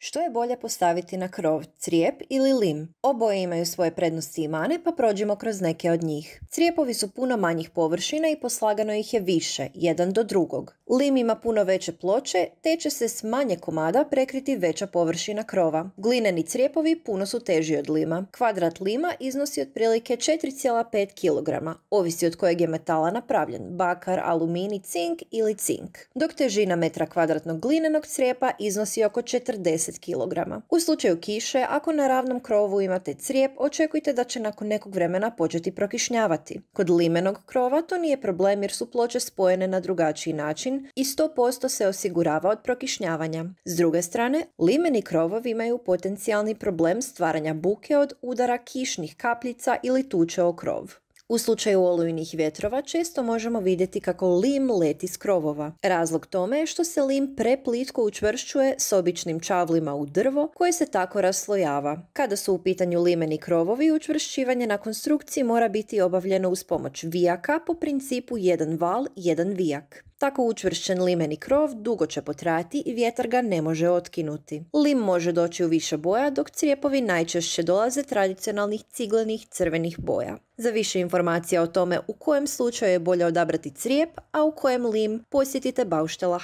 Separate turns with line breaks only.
Što je bolje postaviti na krov, crijep ili lim? Oboje imaju svoje prednosti i mane, pa prođimo kroz neke od njih. Crijepovi su puno manjih površina i poslagano ih je više, jedan do drugog. Lim ima puno veće ploče, te će se s manje komada prekriti veća površina krova. Glineni crijepovi puno su teži od lima. Kvadrat lima iznosi otprilike 4,5 kg, ovisi od kojeg je metala napravljen, bakar, aluminij, cink ili cink. Dok težina metra kvadratnog glinenog crijepa iznosi oko 40 10 kg. U slučaju kiše, ako na ravnom krovu imate crijep, očekujte da će nakon nekog vremena početi prokišnjavati. Kod limenog krova to nije problem jer su ploče spojene na drugačiji način i 100% se osigurava od prokišnjavanja. S druge strane, limeni krovovi imaju potencijalni problem stvaranja buke od udara kišnih kapljica ili tuče o krov. U slučaju olujnih vjetrova često možemo vidjeti kako lim leti s krovova. Razlog tome je što se lim preplitko učvršćuje s običnim čavlima u drvo koje se tako raslojava. Kada su u pitanju limeni krovovi, učvršćivanje na konstrukciji mora biti obavljeno uz pomoć vijaka po principu jedan val, jedan vijak. Tako učvršćen limeni krov dugo će potrati i vjetar ga ne može otkinuti. Lim može doći u više boja, dok crijepovi najčešće dolaze tradicionalnih ciglenih crvenih boja. Za više informacija o tome u kojem slučaju je bolje odabrati crijep, a u kojem lim posjetite Bauštela